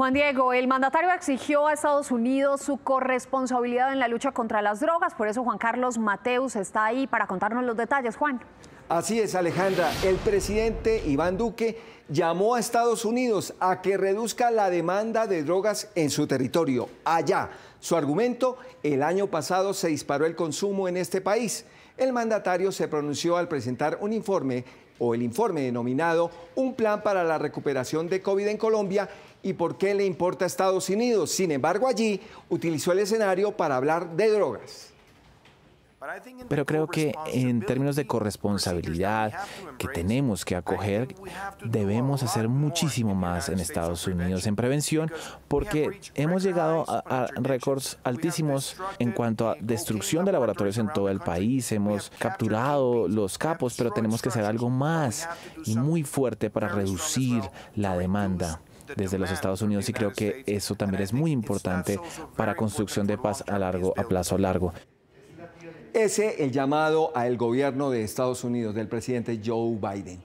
Juan Diego, el mandatario exigió a Estados Unidos su corresponsabilidad en la lucha contra las drogas, por eso Juan Carlos Mateus está ahí para contarnos los detalles, Juan. Así es, Alejandra. El presidente Iván Duque llamó a Estados Unidos a que reduzca la demanda de drogas en su territorio, allá su argumento, el año pasado se disparó el consumo en este país. El mandatario se pronunció al presentar un informe o el informe denominado Un plan para la recuperación de COVID en Colombia y por qué le importa a Estados Unidos. Sin embargo, allí utilizó el escenario para hablar de drogas. Pero creo que en términos de corresponsabilidad que tenemos que acoger, debemos hacer muchísimo más en Estados Unidos en prevención porque hemos llegado a, récords altísimos en cuanto a destrucción de laboratorios en todo el país. Hemos capturado los capos, pero tenemos que hacer algo más y muy fuerte para reducir la demanda desde los Estados Unidos y creo que eso también es muy importante para construcción de paz a largo a plazo largo. Ese el llamado al gobierno de Estados Unidos del presidente Joe Biden.